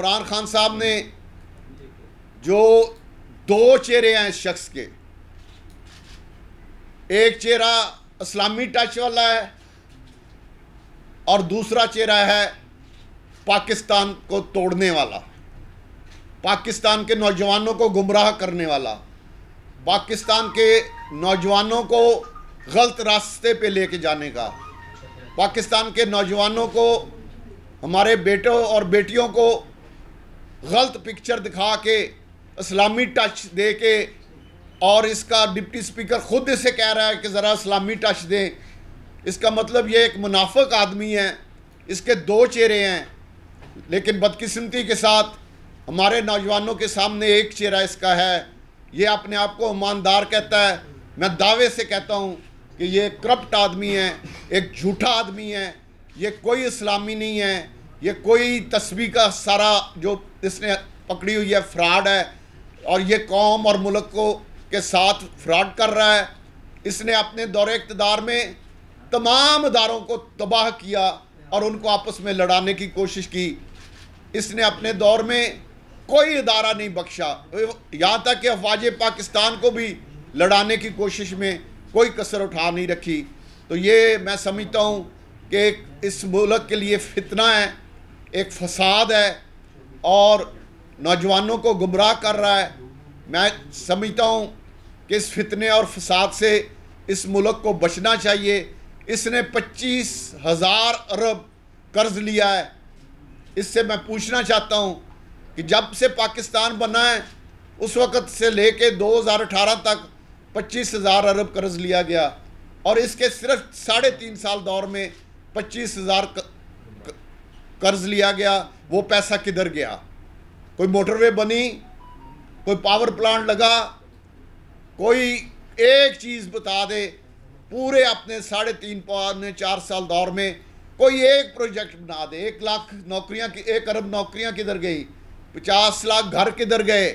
इमरान खान साहब ने जो दो चेहरे हैं इस शख्स के एक चेहरा इस्लामी टच वाला है और दूसरा चेहरा है पाकिस्तान को तोड़ने वाला पाकिस्तान के नौजवानों को गुमराह करने वाला पाकिस्तान के नौजवानों को गलत रास्ते पे लेके जाने का पाकिस्तान के नौजवानों को हमारे बेटों और बेटियों को गलत पिक्चर दिखा के इस्लामी टच दे के और इसका डिप्टी स्पीकर ख़ुद इसे कह रहा है कि ज़रा इस्लामी टच दें इसका मतलब ये एक मुनाफक आदमी है इसके दो चेहरे हैं लेकिन बदकिस्मती के साथ हमारे नौजवानों के सामने एक चेहरा इसका है ये अपने आप को ईमानदार कहता है मैं दावे से कहता हूँ कि ये करप्ट आदमी है एक झूठा आदमी है ये कोई इस्लामी नहीं है ये कोई तस्वीर का सारा जो इसने पकड़ी हुई है फ्रॉड है और ये कौम और मुल्क को के साथ फ्रॉड कर रहा है इसने अपने दौरे इकतदार में तमाम इदारों को तबाह किया और उनको आपस में लड़ाने की कोशिश की इसने अपने दौर में कोई अदारा नहीं बख्शा यहाँ तक कि अफवाज पाकिस्तान को भी लड़ाने की कोशिश में कोई कसर उठा नहीं रखी तो ये मैं समझता हूँ कि इस मुल्क के लिए फितना है एक फसाद है और नौजवानों को गुमराह कर रहा है मैं समझता हूँ कि इस फितने और फसाद से इस मुल्क को बचना चाहिए इसने पच्चीस हज़ार अरब कर्ज लिया है इससे मैं पूछना चाहता हूँ कि जब से पाकिस्तान बना है उस वक़्त से ले कर दो हज़ार अठारह तक पच्चीस हज़ार अरब कर्ज लिया गया और इसके सिर्फ साढ़े तीन साल दौर में पच्चीस हज़ार कर्ज लिया गया वो पैसा किधर गया कोई मोटरवे बनी कोई पावर प्लांट लगा कोई एक चीज़ बता दे पूरे अपने साढ़े तीन पौने चार साल दौर में कोई एक प्रोजेक्ट बना दे एक लाख नौकरियां की एक अरब नौकरियां किधर गई पचास लाख घर किधर गए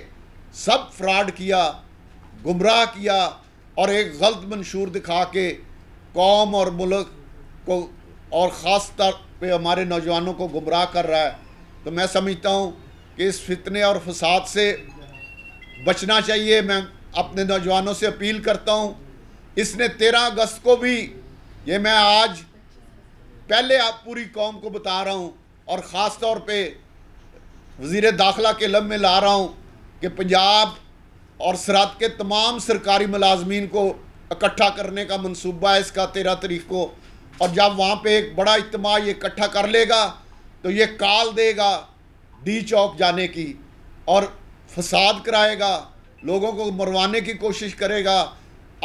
सब फ्रॉड किया गुमराह किया और एक गलत मंशूर दिखा के कौम और मुल्क को और ख़ास तौर पर हमारे नौजवानों को गुमराह कर रहा है तो मैं समझता हूँ कि इस फितने और फसाद से बचना चाहिए मैं अपने नौजवानों से अपील करता हूँ इसने तेरह अगस्त को भी ये मैं आज पहले आप पूरी कौम को बता रहा हूँ और ख़ास तौर पर वज़ी दाखिला के लम में ला रहा हूँ कि पंजाब और सरहद के तमाम सरकारी मुलाजमीन को इकट्ठा करने का मनसूबा है इसका तेरह तरीक को और जब वहाँ पे एक बड़ा इतमा ये इकट्ठा कर लेगा तो ये काल देगा डी चौक जाने की और फसाद कराएगा लोगों को मरवाने की कोशिश करेगा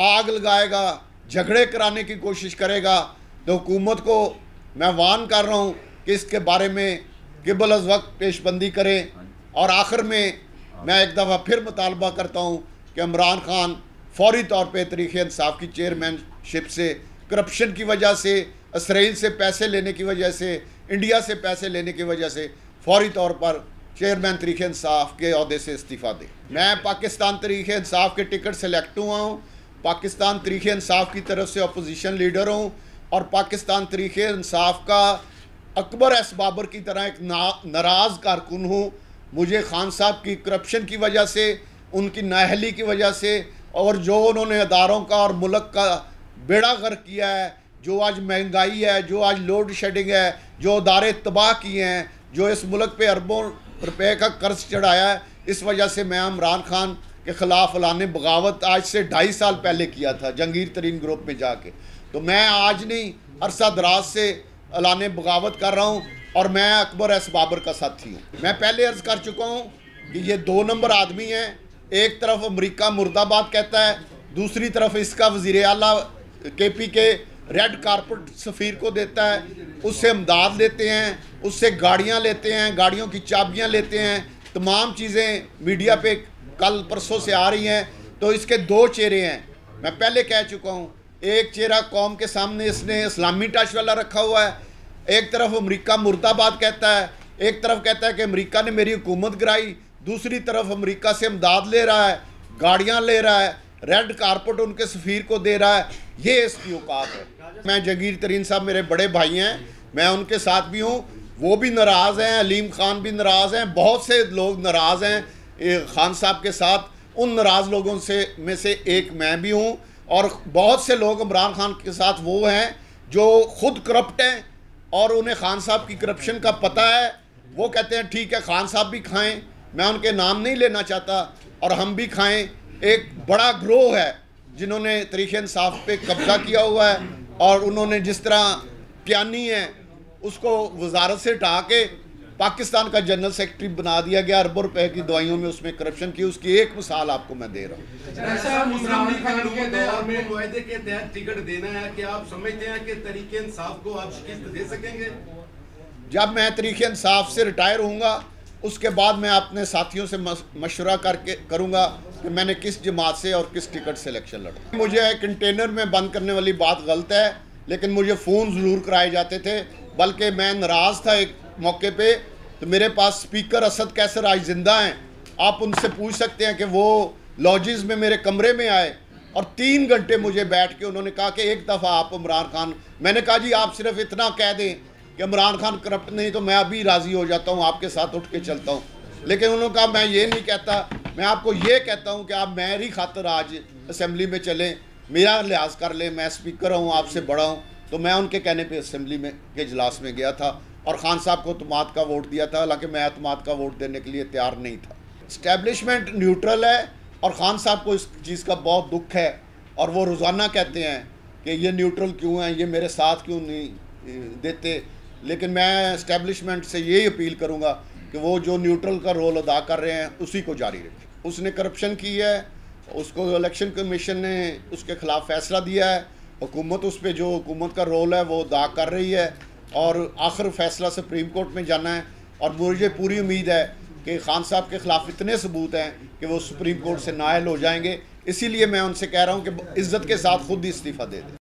आग लगाएगा झगड़े कराने की कोशिश करेगा तो हुकूमत को मैं वान कर रहा हूँ कि इसके बारे में किबल अज वक्त पेशबंदी करें और आखिर में मैं एक दफ़ा फिर मुतालबा करता हूँ कि इमरान खान फौरी तौर पर तरीक़ानसाफ़ की चेयरमैनशिप से करप्शन की वजह से इसराइल से पैसे लेने की वजह से इंडिया से पैसे लेने की वजह से फौरी तौर पर चेयरमैन तरीके इंसाफ के अहदे से इस्तीफ़ा दें मैं पाकिस्तान तरीके इंसाफ के टिकट सेलेक्ट हुआ हूँ पाकिस्तान तरीके इंसाफ की तरफ से अपोजिशन लीडर हूँ और पाकिस्तान तरीके इंसाफ का अकबर एस बाबर की तरह एक नाराज़ कारकुन हूँ मुझे खान साहब की करप्शन की वजह से उनकी नाहली की वजह से और जो उन्होंने अदारों का और मुल्क का बेड़ा गर्क किया है जो आज महंगाई है जो आज लोड शेडिंग है जो अदारे तबाह किए हैं जो इस मुल्क पे अरबों रुपए का कर्ज चढ़ाया है इस वजह से मैं इमरान खान के ख़िलाफ़ लाने बगावत आज से ढाई साल पहले किया था जंगीर तरीन ग्रुप में जाके तो मैं आज नहीं अरसा दराज से अलाने बगावत कर रहा हूँ और मैं अकबर एस बाबर का साथी हूँ मैं पहले अर्ज़ कर चुका हूँ कि ये दो नंबर आदमी हैं एक तरफ अमरीका मुर्दाबाद कहता है दूसरी तरफ इसका वजीर अला केपी के रेड कारपेट सफ़ीर को देता है उससे अमदाद लेते हैं उससे गाड़ियाँ लेते हैं गाड़ियों की चाबियाँ लेते हैं तमाम चीज़ें मीडिया पे कल परसों से आ रही हैं तो इसके दो चेहरे हैं मैं पहले कह चुका हूँ एक चेहरा कौम के सामने इसने इस्लामी टच वाला रखा हुआ है एक तरफ अमरीका मुर्दाबाद कहता है एक तरफ कहता है कि अमरीका ने मेरी हुकूमत गिराई दूसरी तरफ अमरीका से इमदाद ले रहा है गाड़ियाँ ले रहा है रेड कारपेट उनके सफ़ीर को दे रहा है ये इसकी औकात है मैं जगीर तरीन साहब मेरे बड़े भाई हैं मैं उनके साथ भी हूँ वो भी नाराज़ हैं अलीम खान भी नाराज़ हैं बहुत से लोग नाराज़ हैं खान साहब के साथ उन नाराज़ लोगों से में से एक मैं भी हूँ और बहुत से लोग इमरान खान के साथ वो हैं जो खुद करप्ट हैं और उन्हें खान साहब की करप्शन का पता है वो कहते हैं ठीक है खान साहब भी खाएं मैं उनके नाम नहीं लेना चाहता और हम भी खाएं एक बड़ा ग्रोह है जिन्होंने तरीक़ इंसाफ पे कब्ज़ा किया हुआ है और उन्होंने जिस तरह प्यानी है उसको वजारत से टा के पाकिस्तान का जनरल सेक्रेटरी बना दिया गया अरबों रुपए की दवाइयों में उसमें करप्शन की उसकी एक मिसाल आपको मैं दे रहा हूँ जब मैं तरीके इंसाफ से रिटायर हूँ उसके बाद मैं अपने साथियों से मशवरा करके करूँगा कि मैंने किस जमात से और किस टिकट से इलेक्शन लड़ा मुझे कंटेनर में बंद करने वाली बात गलत है लेकिन मुझे फ़ोन ज़रूर कराए जाते थे बल्कि मैं नाराज़ था एक मौके पे तो मेरे पास स्पीकर असद कैसर आज ज़िंदा हैं आप उनसे पूछ सकते हैं कि वो लॉजिज़ में मेरे कमरे में आए और तीन घंटे मुझे बैठ के उन्होंने कहा कि एक दफ़ा आप इमरान खान मैंने कहा जी आप सिर्फ इतना कह दें कि इमरान खान करप्ट नहीं तो मैं अभी राज़ी हो जाता हूँ आपके साथ उठ के चलता हूँ लेकिन उन्होंने कहा मैं ये नहीं कहता मैं आपको ये कहता हूँ कि आप मेरी खातर आज असम्बली में चलें मेरा लिहाज कर लें मैं स्पीकर हूँ आपसे बड़ा हूँ तो मैं उनके कहने पर असम्बली में के इजलास में गया था और ख़ान साहब को अतमाद का वोट दिया था हालांकि मैं अतमाद का वोट देने के लिए तैयार नहीं था इस्टेब्लिशमेंट न्यूट्रल है और ख़ान साहब को इस चीज़ का बहुत दुख है और वो रोज़ाना कहते हैं कि ये न्यूट्रल क्यों हैं ये मेरे साथ क्यों नहीं देते लेकिन मैं इस्टेब्लिशमेंट से यही अपील करूँगा कि वो जो न्यूट्रल का रोल अदा कर रहे हैं उसी को जारी रखें उसने करप्शन की है उसको इलेक्शन कमीशन ने उसके ख़िलाफ़ फैसला दिया है हुकूमत उस पर जो हुकूमत का रोल है वो अदा कर रही है और आखिर फैसला सुप्रीम कोर्ट में जाना है और मुझे पूरी उम्मीद है कि खान साहब के ख़िलाफ़ इतने सबूत हैं कि वो सुप्रीम कोर्ट से नायल हो जाएंगे इसीलिए मैं उनसे कह रहा हूँ कि इज़्ज़त के साथ खुद ही इस्तीफ़ा दे दें